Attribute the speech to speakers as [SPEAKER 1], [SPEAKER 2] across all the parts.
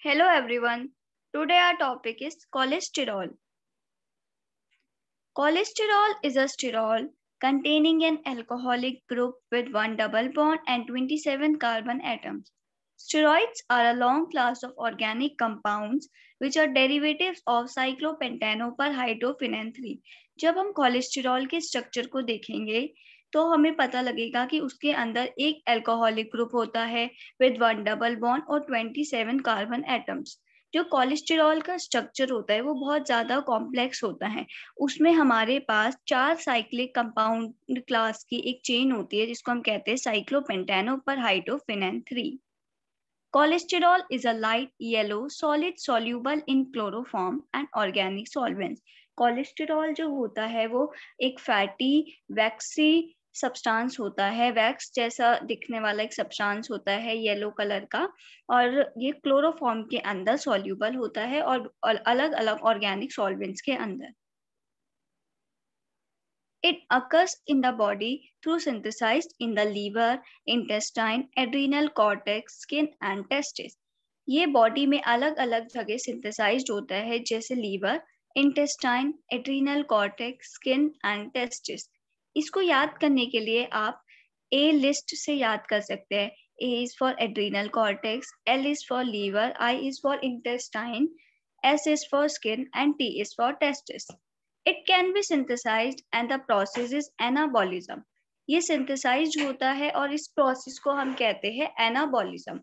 [SPEAKER 1] Hello everyone. Today our topic is cholesterol. Cholesterol is a sterol containing an alcoholic group with one double bond and 27 carbon atoms. Steroids are a long class of organic compounds which are derivatives of cyclopentanoper जब हम cholesterol के structure को देखेंगे तो हमें पता लगेगा कि उसके अंदर एक अल्कोहलिक ग्रुप होता है विद वन डबल बॉन्ड और ट्वेंटी सेवन कार्बन एटम्स जो कोलेस्टेरॉल का स्ट्रक्चर होता है वो बहुत ज़्यादा कॉम्प्लेक्स होता है उसमें हमारे पास चार साइक्लिक कंपाउंड क्लास की एक चेन होती है जिसको हम कहते हैं cyclopentanoperhydrophenanthrene cholesterol is a light yellow solid soluble in chloroform and organic solvents. Cholesterol जो होता है वो एक फैटी वैक्सी सब्सटेंस होता है वैक्स जैसा दिखने वाला एक सब्सटेंस होता है येलो कलर का और ये क्लोरोफॉर्म के अंदर सॉल्यूबल होता है और अलग अलग ऑर्गेनिक सॉल्वेंट्स के अंदर it occurs in the body through synthesized in the liver intestine adrenal cortex skin and testis ये बॉडी में अलग अलग जगह सिंथेसाइज होता है जैसे liver intestine adrenal cortex skin and testis इसको याद करने के लिए आप ए लिस्ट से याद कर सकते हैं A is for adrenal cortex L is for liver I is for intestine S is for skin and T is for testis it can be synthesise and the process is anabolism ये synthesise होता है और इस process को हम कहते हैं anabolism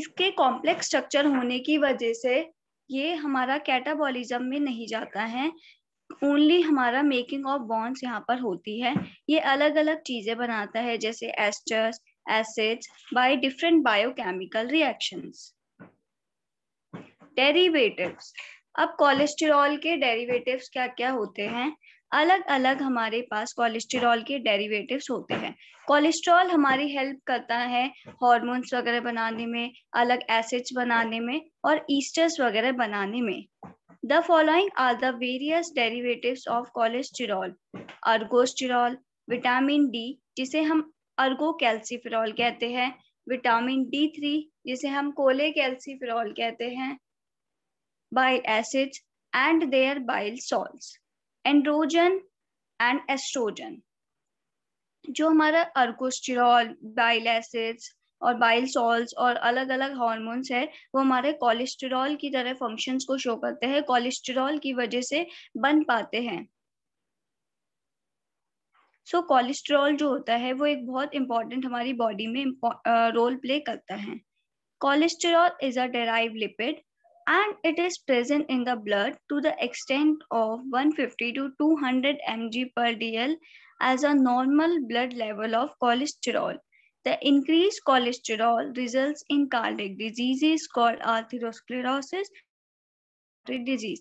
[SPEAKER 1] इसके कॉम्प्लेक्स स्ट्रक्चर होने की वजह से ये हमारा कैटाबॉलिज्म में नहीं जाता है ओनली हमारा मेकिंग ऑफ बॉन्ड्स यहाँ पर होती है ये अलग अलग चीजें बनाता है जैसे esters acids by different biochemical reactions derivatives अब कोलेस्टेरॉल के डेरिवेटिव्स क्या क्या होते हैं अलग अलग हमारे पास कोलेस्टेरॉल के डेरिवेटिव्स होते हैं कोलेस्ट्रॉल हमारी हेल्प करता है हॉर्मोन्स वगैरह बनाने में अलग एसिड्स बनाने में और ईस्टर्स वगैरह बनाने में The following are the various derivatives of cholesterol. Ergosterol, vitamin D, जिसे हम अर्गो कैल्सीफिरॉल कहते हैं विटामिन डी थ्री जिसे हम कोले कैल्सीफिरॉल कहते हैं bile acids and their bile salts androgen and estrogen जो हमारा अर्गोस्टिरॉल बाइल एसिड्स और बाइल सॉल्स और अलग अलग हॉर्मोन्स है वो हमारे कोलेस्टेरॉल की तरह फंक्शंस को शो करते हैं कोलेस्ट्रॉल की वजह से बन पाते हैं सो so, कोलेस्ट्रॉल जो होता है वो एक बहुत इंपॉर्टेंट हमारी बॉडी में रोल प्ले करता है cholesterol is a derived lipid and it is present in the blood to the extent of 150 to 200 mg per D as a normal blood level of cholesterol The increased cholesterol results in cardiac diseases called atherosclerosis disease.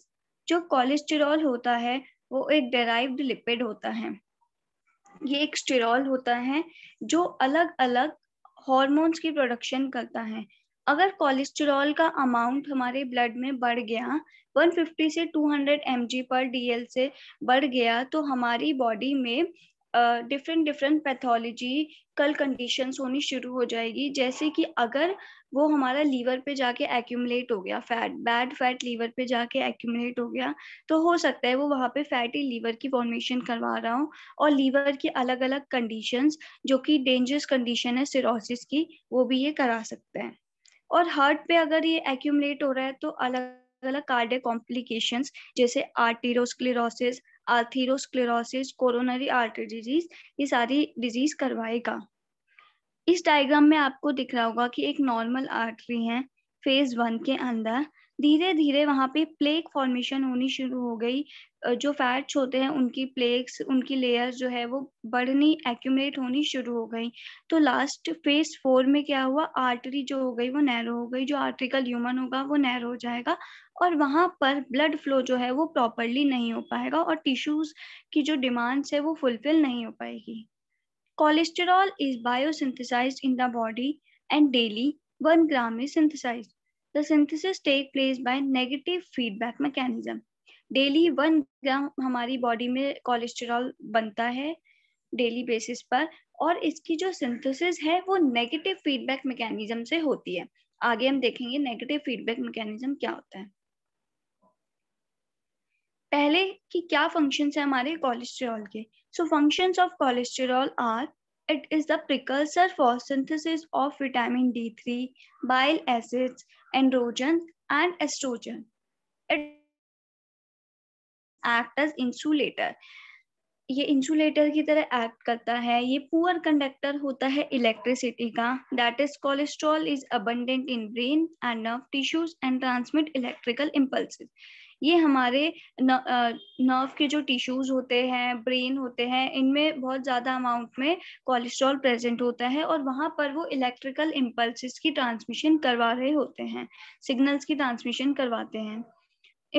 [SPEAKER 1] jo cholesterol hota hai wo ek derived lipid hota hai ये एक sterol होता है जो अलग अलग hormones की production करता है अगर कोलेस्टेरॉल का अमाउंट हमारे ब्लड में बढ़ गया 150 से 200 mg पर डीएल से बढ़ गया तो हमारी बॉडी में different different pathological conditions होनी शुरू हो जाएगी जैसे कि अगर वो हमारा लीवर पे जाके एक्यूमुलेट हो गया फैट बैड फैट लीवर पे जाके एक्यूमुलेट हो गया तो हो सकता है वो वहाँ पे फैटी लीवर की फॉर्मेशन करवा रहा हूँ और लीवर की अलग अलग कंडीशंस जो कि डेंजरस कंडीशन है सिरोसिस की वो भी ये करा सकते हैं और हार्ट पे अगर ये एक्यूमुलेट हो रहा है तो अलग अलग कार्डियक कॉम्प्लिकेशंस जैसे arteriosclerosis atherosclerosis coronary artery disease ये सारी डिजीज करवाएगा इस डायग्राम में आपको दिख रहा होगा कि एक नॉर्मल आर्टरी है फेज वन के अंदर धीरे धीरे वहाँ पे प्लेक फॉर्मेशन होनी शुरू हो गई जो फैट्स होते हैं उनकी प्लेक्स उनकी लेयर्स जो है वो बढ़नी एक्यूमलेट होनी शुरू हो गई तो लास्ट फेज फोर में क्या हुआ आर्टरी जो हो गई वो नैरो हो गई जो आर्टिकल ह्यूमन होगा वो नैरो हो जाएगा और वहाँ पर ब्लड फ्लो जो है वो प्रॉपरली नहीं हो पाएगा और टिश्यूज की जो डिमांड्स है वो फुलफिल नहीं हो पाएगी cholesterol is biosynthesized in the body and daily one gram is synthesized The synthesis take place by negative feedback mechanism. Daily one gram हमारी बॉडी में कोलेस्ट्रॉल बनता है डेली बेसिस पर और इसकी जो सिंथेसिस है वो नेगेटिव फीडबैक मैकेनिज्म से होती है आगे हम देखेंगे नेगेटिव फीडबैक मैकेनिज्म क्या होता है पहले कि क्या फंक्शन है हमारे कोलेस्ट्रॉल के so functions of cholesterol are it is the precursor for synthesis of vitamin D3, bile acids, androgen, and estrogen. It act as insulator. ये इंसुलेटर की तरह एक्ट करता है ये पुअर कंडक्टर होता है इलेक्ट्रिसिटी का that is cholesterol is abundant in brain and nerve tissues and transmit electrical impulses ये हमारे नर्व के जो टिश्यूज होते हैं ब्रेन होते हैं इनमें बहुत ज़्यादा अमाउंट में कोलेस्ट्रॉल प्रेजेंट होता है और वहाँ पर वो इलेक्ट्रिकल इम्पल्सिस की ट्रांसमिशन करवा रहे होते हैं सिग्नल्स की ट्रांसमिशन करवाते हैं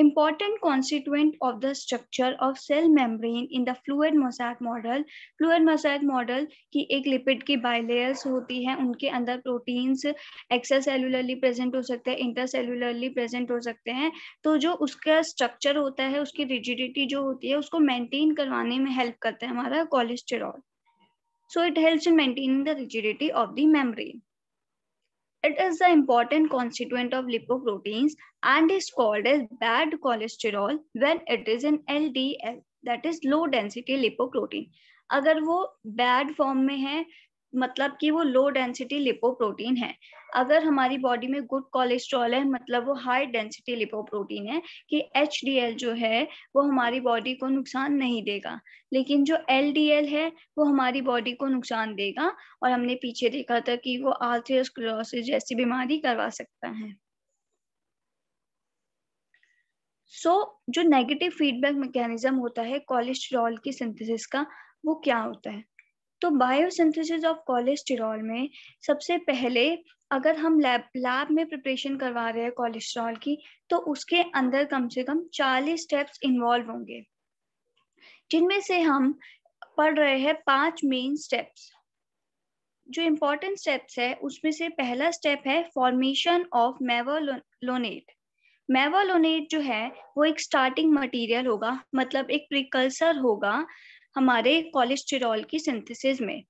[SPEAKER 1] Important constituent of the structure of cell membrane in the fluid mosaic model. Fluid mosaic model ki ek lipid ki bilayers hoti हैं unke andar proteins extracellularly present ho sakte hain intercellularly present ho sakte hain to jo uska structure hota hai uski rigidity jo hoti hai usko maintain karwane mein help karta hai hamara cholesterol so it helps in maintaining the rigidity of the membrane It is the important constituent of lipoproteins and is called as bad cholesterol when it is in LDL, that is low density lipoprotein. अगर वो bad form में है मतलब कि वो low density lipoprotein है अगर हमारी बॉडी में गुड कोलेस्ट्रॉल है मतलब वो हाई डेंसिटी लिपोप्रोटीन है कि एच जो है वो हमारी बॉडी को नुकसान नहीं देगा लेकिन जो एल है वो हमारी बॉडी को नुकसान देगा और हमने पीछे देखा था कि वो आर्थियोस जैसी बीमारी करवा सकता है सो so, जो नेगेटिव फीडबैक मैकेनिज्म होता है कोलेस्ट्रॉल की सिंथेसिस का वो क्या होता है तो बायोसिंथेसिस ऑफ कोलेस्टेरॉल में सबसे पहले अगर हम लैब लैब में प्रिपरेशन करवा रहे हैं कोलेस्ट्रॉल की तो उसके अंदर कम से कम 40 स्टेप्स इन्वॉल्व होंगे जिनमें से हम पढ़ रहे हैं पांच मेन स्टेप्स जो इम्पोर्टेंट स्टेप्स है उसमें से पहला स्टेप है फॉर्मेशन ऑफ मेवालोनेट मेवालोनेट जो है वो एक स्टार्टिंग मटेरियल होगा मतलब एक प्रिकल्सर होगा हमारे कोलेस्टेरॉल की सिंथेसिस में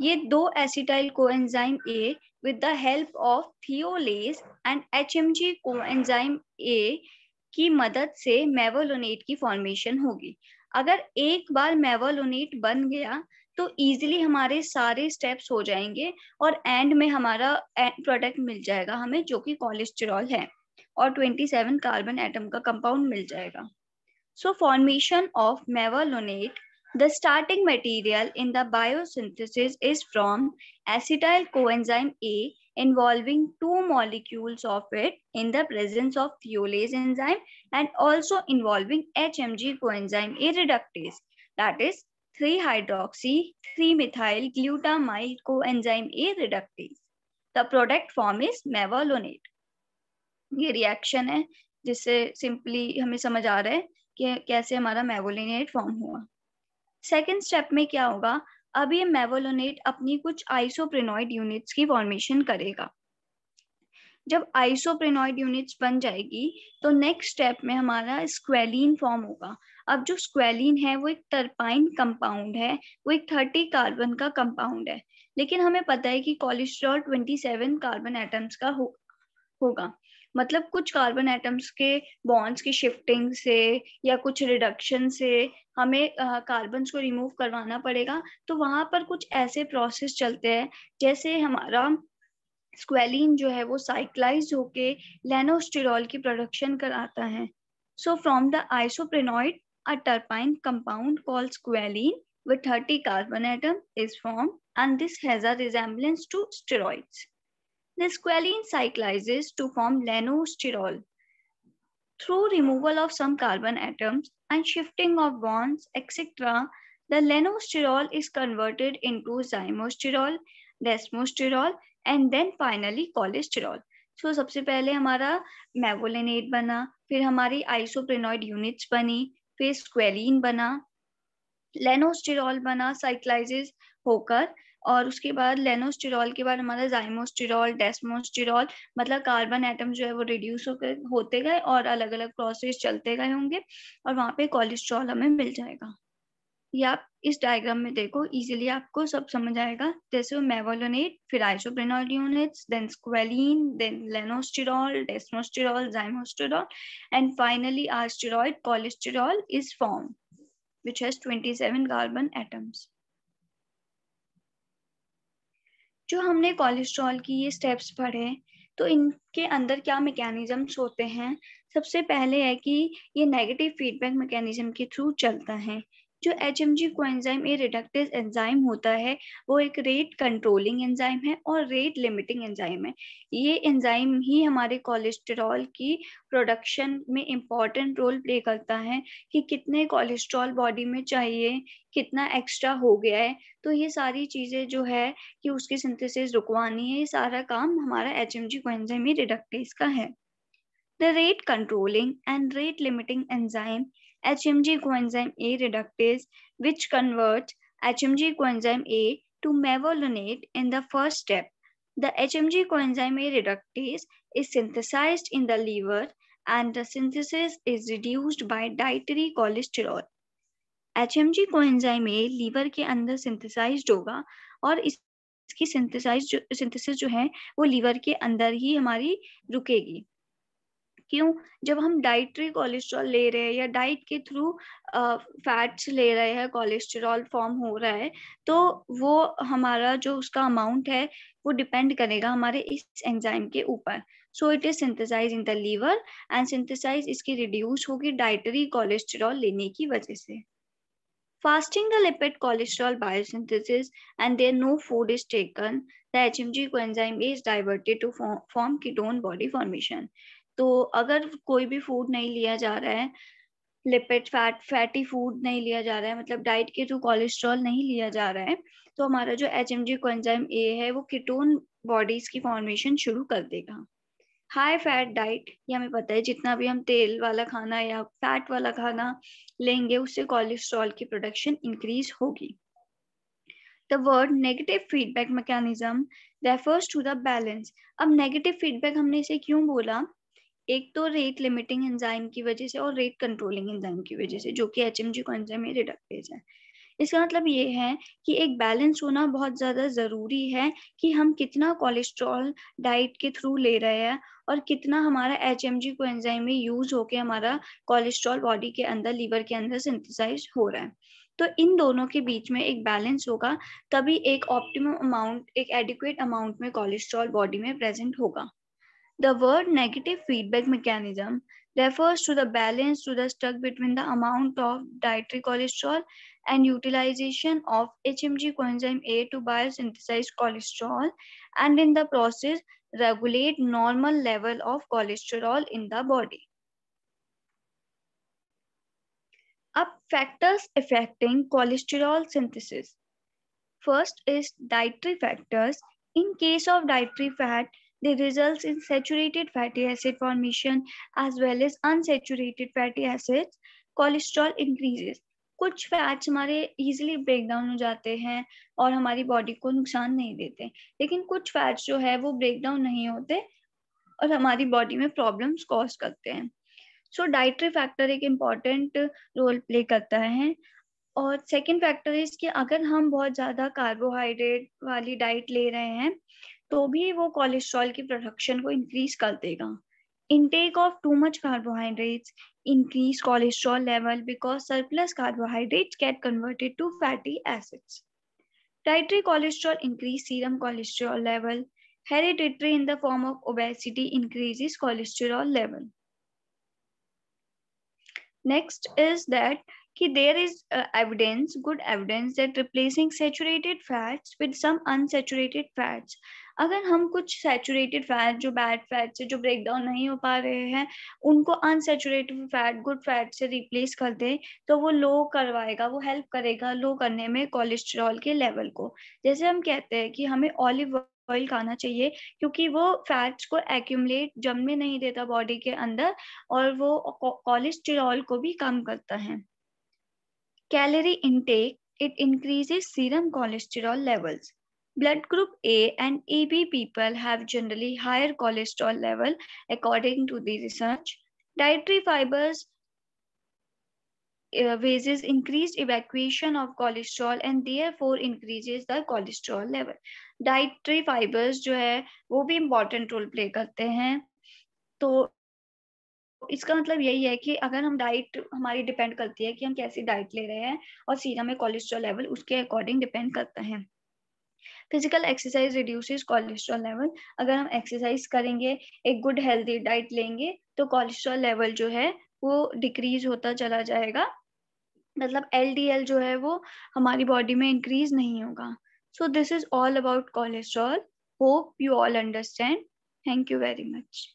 [SPEAKER 1] ये दो acetyl coenzyme A with the help of thiolase and HMG coenzyme A की मदद से मेवोलोनेट की फॉर्मेशन होगी अगर एक बार मेवोलोनेट बन गया तो इजीली हमारे सारे स्टेप्स हो जाएंगे और एंड में हमारा प्रोडक्ट मिल जाएगा हमें जो कि कोलेस्टेरॉल है और 27 कार्बन एटम का कंपाउंड मिल जाएगा so formation of mevalonate The starting material in the biosynthesis is from acetyl coenzyme A involving two molecules of it in the presence of thiolase enzyme and also involving HMG coenzyme A reductase that is 3-hydroxy 3-methyl glutamyl coenzyme A reductase. The product form is mevalonate. ये reaction है जिससे simply हमें समझ आ रहा है कि कैसे हमारा मेवोलिनेट फॉर्म हुआ सेकेंड स्टेप में क्या होगा अब ये मेवोलोनेट अपनी कुछ आइसोप्रेनोइड यूनिट्स की फॉर्मेशन करेगा जब आइसोप्रेनोइड यूनिट्स बन जाएगी तो नेक्स्ट स्टेप में हमारा स्क्वेलिन फॉर्म होगा अब जो स्क्वेलिन है वो एक टर्पाइन कंपाउंड है वो एक थर्टी कार्बन का कंपाउंड है लेकिन हमें पता है कि cholesterol twenty seven carbon atoms का होगा मतलब कुछ कार्बन एटम्स के बॉन्ड्स की शिफ्टिंग से या कुछ रिडक्शन से हमें कार्बन्स को रिमूव करवाना पड़ेगा तो वहां पर कुछ ऐसे प्रोसेस चलते हैं जैसे हमारा स्क्वेलिन जो है वो साइक्लाइज होके लेनोस्टेरॉल की प्रोडक्शन कराता है so from the isoprenoid a terpene compound call squalene with thirty carbon atom is form and this has a resemblance squalene cyclizes to form lanosterol. Through removal of some carbon atoms and shifting of bonds, etc., the lanosterol is converted into zymosterol, desmosterol, and then finally cholesterol. So, सबसे पहले हमारा मेवोलेनेट बना फिर हमारी आइसोप्रेनॉइड units बनी फिर squalane बना लेनोस्टेरॉल बना साइक्लाइजिस होकर और उसके बाद लेनोस्टिरॉल के बाद हमारा जाइमोस्टिरॉल डेस्मोस्टिरॉल मतलब कार्बन एटम जो है वो रिड्यूस होकर होते गए और अलग अलग प्रोसेस चलते गए होंगे और वहाँ पे कोलेस्ट्रॉल हमें मिल जाएगा ये आप इस डायग्राम में देखो इजीली आपको सब समझ आएगा जैसे मेवोलोनेट फिर आइसोप्रेनोलियोनेट्स then squalene then lanosterol desmosterol zymosterol and finally are steroid is form which has 27 carbon atoms जो हमने कोलेस्ट्रॉल की ये स्टेप्स पढ़े तो इनके अंदर क्या मैकेनिज्म्स होते हैं सबसे पहले है कि ये नेगेटिव फीडबैक मैकेनिज्म के थ्रू चलता है जो H M G coenzyme A reductase enzyme होता है वो एक रेट कंट्रोलिंग एंजाइम है और रेट लिमिटिंग एंजाइम है ये एंजाइम ही हमारे कोलेस्ट्रॉल की प्रोडक्शन में इम्पॉर्टेंट रोल प्ले करता है कि कितने कोलेस्ट्रॉल बॉडी में चाहिए कितना एक्स्ट्रा हो गया है तो ये सारी चीज़ें जो है कि उसकी सिंथेसिस रुकवानी है ये सारा काम हमारा H M G coenzyme A reductase का है the rate controlling and rate limiting enzyme HMG coenzyme A reductase, which convert HMG coenzyme A to mevalonate in the first step. The HMG coenzyme A reductase is synthesized in the liver and the synthesis is reduced by dietary cholesterol. HMG coenzyme A liver के अंदर synthesized होगा और इसकी synthesise synthesis जो है वो liver के अंदर ही हमारी रुकेगी क्यों जब हम डाइटरी कोलेस्ट्रॉल ले रहे हैं या डाइट के थ्रू फैट्स ले रहे हैं कोलेस्ट्रॉल फॉर्म हो रहा है तो वो हमारा जो उसका अमाउंट है वो डिपेंड करेगा हमारे इस एंजाइम के ऊपर so it is synthesise in the liver and synthesise इसकी रिड्यूस होगी डाइटरी कोलेस्ट्रॉल लेने की वजह से Fasting the lipid cholesterol biosynthesis and there no food is taken, the HMG coenzyme is diverted to form, form ketone body formation. तो अगर कोई भी फूड नहीं लिया जा रहा है लिपिड फैट फैटी फूड नहीं लिया जा रहा है मतलब डाइट के थ्रू कोलेस्ट्रॉल नहीं लिया जा रहा है तो हमारा जो H M G coenzyme A है वो किटोन बॉडीज की फॉर्मेशन शुरू कर देगा हाई फैट डाइट ये हमें पता है जितना भी हम तेल वाला खाना या फैट वाला खाना लेंगे उससे कोलेस्ट्रॉल की प्रोडक्शन इंक्रीज होगी the word negative feedback mechanism refers to the balance अब नेगेटिव फीडबैक हमने इसे क्यों बोला एक तो रेट लिमिटिंग एंजाइम की वजह से और रेट कंट्रोलिंग एंजाइम की वजह से जो कि एच एम जी को एंजाइम रिडक्टेज है इसका मतलब ये है कि एक बैलेंस होना बहुत ज़्यादा ज़रूरी है कि हम कितना कोलेस्ट्रॉल डाइट के थ्रू ले रहे हैं और कितना हमारा एच एम जी को एंजाइम में यूज़ होके हमारा कोलेस्ट्रॉल बॉडी के अंदर लीवर के अंदर सिंथेसाइज हो रहा है तो इन दोनों के बीच में एक बैलेंस होगा तभी एक ऑप्टिमम अमाउंट एक एडिक्वेट अमाउंट में कोलेस्ट्रॉल बॉडी में प्रेजेंट होगा The word negative feedback mechanism refers to the balance to the stuck between the amount of dietary cholesterol and utilization of HMG coenzyme A to biosynthesize cholesterol and in the process regulate normal level of cholesterol in the body. Up factors affecting cholesterol synthesis. First is dietary factors. In case of dietary fat, They results in saturated fatty acid formation as well as unsaturated fatty acids. Cholesterol increases. कुछ fats हमारे easily break down हो जाते हैं और हमारी body को नुकसान नहीं देते लेकिन कुछ फैट्स जो है वो ब्रेक डाउन नहीं होते और हमारी बॉडी में प्रॉब्लम्स कॉज करते हैं सो डाइटरी फैक्टर एक इम्पॉर्टेंट रोल प्ले करता है और सेकेंड फैक्टर इज कि अगर हम बहुत ज़्यादा कार्बोहाइड्रेट वाली डाइट ले रहे हैं तो भी वो कोलेस्ट्रॉल की प्रोडक्शन को इंक्रीज कर देगा intake of too much carbohydrates increase cholesterol level because surplus carbohydrates get converted to fatty acids dietary cholesterol increase serum cholesterol level hereditary in the form of obesity increases cholesterol level next is that कि there is evidence good evidence that replacing saturated fats with some unsaturated fats अगर हम कुछ saturated fat जो bad fat से जो break down नहीं हो पा रहे हैं उनको अनसेचुरेटेड फैट गुड फैट से रिप्लेस कर दें तो वो लो करवाएगा वो हेल्प करेगा लो करने में कोलेस्ट्रॉल के लेवल को जैसे हम कहते हैं कि हमें ऑलिव ऑयल खाना चाहिए क्योंकि वो फैट्स को एक्यूमलेट जमने नहीं देता बॉडी के अंदर और वो कोलेस्ट्रॉल को भी कम करता है calorie intake it increases serum cholesterol levels Blood group A and AB people have generally higher cholesterol level according to the research. Dietary fibers raises increased evacuation of cholesterol and therefore increases the cholesterol level. Dietary fibers जो है वो भी important role play करते हैं तो इसका मतलब यही है कि अगर हम डाइट हमारी डिपेंड करती है कि हम कैसी डाइट ले रहे हैं और सीरम में कोलेस्ट्रॉल लेवल उसके अकॉर्डिंग डिपेंड करता है physical exercise reduces cholesterol level अगर हम एक्सरसाइज करेंगे एक गुड हेल्दी डाइट लेंगे तो कोलेस्ट्रॉल लेवल जो है वो डिक्रीज होता चला जाएगा मतलब एल जो है वो हमारी बॉडी में इंक्रीज नहीं होगा so this is all about cholesterol hope you all understand thank you very much